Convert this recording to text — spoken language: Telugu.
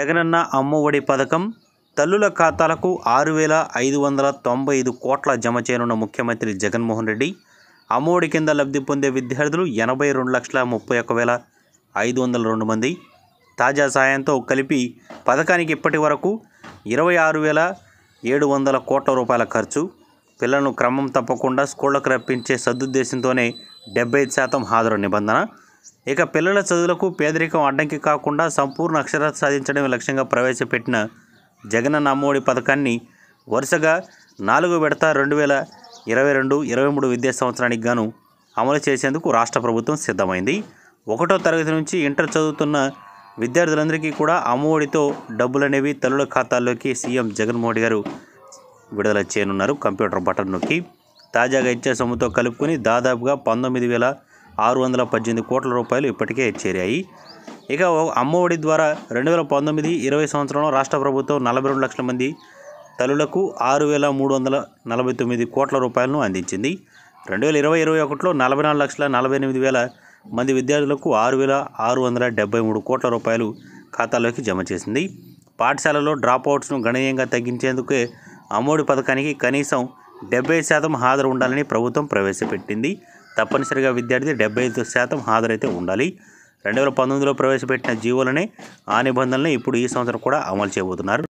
జగనన్న అమ్మఒడి పథకం తల్లుల ఖాతాలకు ఆరు వేల ఐదు వందల తొంభై ఐదు కోట్ల జమ చేయనున్న ముఖ్యమంత్రి జగన్మోహన్ రెడ్డి అమ్మఒడి కింద లబ్ధి పొందే విద్యార్థులు ఎనభై రెండు లక్షల ముప్పై ఒక్క వేల ఐదు వందల రెండు మంది తాజా సాయంతో కలిపి పథకానికి ఇప్పటి వరకు ఇరవై ఆరు వేల ఏడు వందల కోట్ల రూపాయల ఖర్చు పిల్లలను క్రమం తప్పకుండా స్కూళ్లకు రప్పించే సదుద్దేశంతోనే డెబ్బై శాతం హాజరు నిబంధన ఇక పిల్లల చదువులకు పేదరికం అడ్డంకి కాకుండా సంపూర్ణ అక్షరాత సాధించడం లక్ష్యంగా ప్రవేశపెట్టిన జగనన్న అమ్మఒడి పథకాన్ని వరుసగా నాలుగు విడత రెండు వేల ఇరవై రెండు ఇరవై మూడు విద్యా సంవత్సరానికి గాను అమలు చేసేందుకు రాష్ట్ర ప్రభుత్వం సిద్ధమైంది ఒకటో తరగతి నుంచి ఇంటర్ చదువుతున్న విద్యార్థులందరికీ కూడా అమ్మఒడితో డబ్బులనేవి తల్లుల ఖాతాల్లోకి సీఎం జగన్మోహన్ గారు విడుదల చేయనున్నారు కంప్యూటర్ బటన్ నొక్కి తాజాగా ఇచ్చే సొమ్ముతో కలుపుకుని దాదాపుగా పంతొమ్మిది వేల ఆరు వందల పద్దెనిమిది కోట్ల రూపాయలు ఇప్పటికే చేరాయి ఇక అమ్మఒడి ద్వారా రెండు వేల పంతొమ్మిది ఇరవై సంవత్సరంలో రాష్ట్ర ప్రభుత్వం నలభై రెండు లక్షల మంది తల్లులకు ఆరు వేల మూడు వందల నలభై తొమ్మిది కోట్ల రూపాయలను అందించింది రెండు వేల ఇరవై ఇరవై ఒకటిలో నలభై నాలుగు లక్షల నలభై ఎనిమిది వేల మంది విద్యార్థులకు ఆరు వేల ఆరు వందల డెబ్బై మూడు కోట్ల రూపాయలు ఖాతాలోకి జమ చేసింది పాఠశాలలో డ్రాప్ అవుట్స్ను గణనీయంగా తగ్గించేందుకే అమ్మఒడి పథకానికి కనీసం డెబ్బై శాతం హాజరు ఉండాలని ప్రభుత్వం ప్రవేశపెట్టింది తప్పనిసరిగా విద్యార్థి డెబ్బై ఐదు శాతం హాజరైతే ఉండాలి రెండు వేల పంతొమ్మిదిలో ప్రవేశపెట్టిన జీవోలనే ఆ నిబంధనలు ఇప్పుడు ఈ సంవత్సరం కూడా అమలు చేయబోతున్నారు